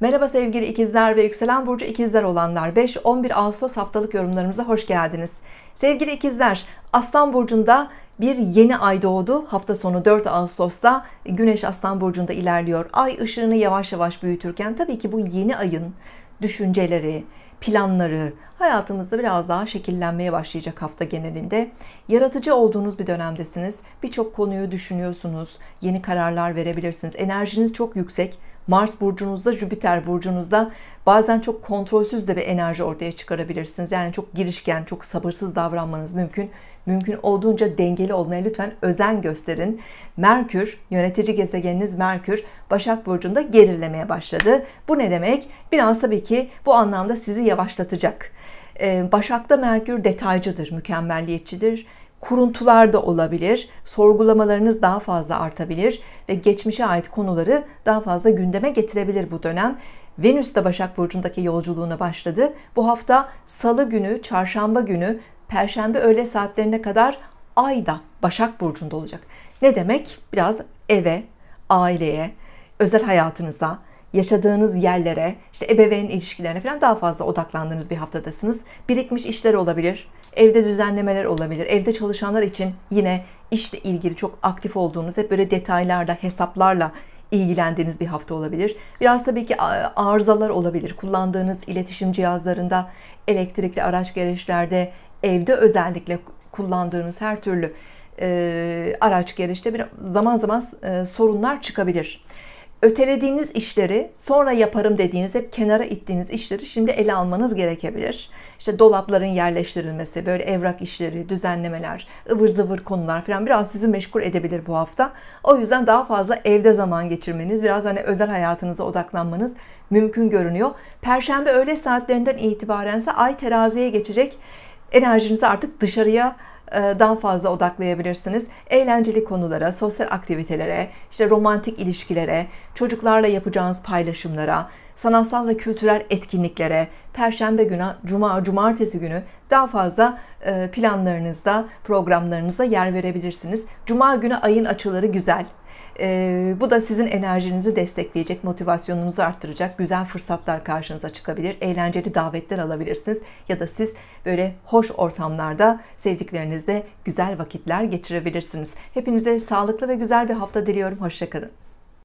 Merhaba sevgili ikizler ve yükselen burcu ikizler olanlar 5-11 Ağustos haftalık yorumlarımıza hoş geldiniz. Sevgili ikizler Aslan Burcu'nda bir yeni ay doğdu. Hafta sonu 4 Ağustos'ta Güneş Aslan Burcu'nda ilerliyor. Ay ışığını yavaş yavaş büyütürken tabii ki bu yeni ayın düşünceleri, planları hayatımızda biraz daha şekillenmeye başlayacak hafta genelinde. Yaratıcı olduğunuz bir dönemdesiniz. Birçok konuyu düşünüyorsunuz. Yeni kararlar verebilirsiniz. Enerjiniz çok yüksek Mars burcunuzda, Jüpiter burcunuzda bazen çok kontrolsüz de bir enerji ortaya çıkarabilirsiniz. Yani çok girişken, çok sabırsız davranmanız mümkün. Mümkün olduğunca dengeli olmaya lütfen özen gösterin. Merkür, yönetici gezegeniniz Merkür, Başak Burcu'nda gerilemeye başladı. Bu ne demek? Biraz tabii ki bu anlamda sizi yavaşlatacak. Ee, Başak'ta Merkür detaycıdır, mükemmelliyetçidir kuruntular da olabilir. Sorgulamalarınız daha fazla artabilir ve geçmişe ait konuları daha fazla gündeme getirebilir bu dönem. Venüs de Başak Burcu'ndaki yolculuğuna başladı. Bu hafta salı günü, çarşamba günü, perşembe öğle saatlerine kadar Ay da Başak Burcu'nda olacak. Ne demek? Biraz eve, aileye, özel hayatınıza, yaşadığınız yerlere, işte ebeveyn ilişkilerine falan daha fazla odaklandığınız bir haftadasınız. Birikmiş işler olabilir, evde düzenlemeler olabilir. Evde çalışanlar için yine işle ilgili çok aktif olduğunuz, hep böyle detaylarla, hesaplarla ilgilendiğiniz bir hafta olabilir. Biraz tabii ki arızalar olabilir. Kullandığınız iletişim cihazlarında, elektrikli araç gereçlerde, evde özellikle kullandığınız her türlü e, araç gereçte bir zaman zaman e, sorunlar çıkabilir ötelediğiniz işleri sonra yaparım dediğiniz hep kenara ittiğiniz işleri şimdi ele almanız gerekebilir. İşte dolapların yerleştirilmesi, böyle evrak işleri, düzenlemeler, ıvır zıvır konular falan biraz sizi meşgul edebilir bu hafta. O yüzden daha fazla evde zaman geçirmeniz, biraz hani özel hayatınıza odaklanmanız mümkün görünüyor. Perşembe öğle saatlerinden itibaren ise ay teraziye geçecek. Enerjinizi artık dışarıya e, daha fazla odaklayabilirsiniz. Eğlenceli konulara, sosyal aktivitelere, işte romantik ilişkilere, çocuklarla yapacağınız paylaşımlara, sanatsal ve kültürel etkinliklere, perşembe günü, cuma, cumartesi günü daha fazla e, planlarınızda, programlarınızda yer verebilirsiniz. Cuma günü ayın açıları güzel. E, bu da sizin enerjinizi destekleyecek, motivasyonunuzu arttıracak, güzel fırsatlar karşınıza çıkabilir, eğlenceli davetler alabilirsiniz ya da siz böyle hoş ortamlarda sevdiklerinizle güzel vakitler geçirebilirsiniz. Hepinize sağlıklı ve güzel bir hafta diliyorum. Hoşçakalın.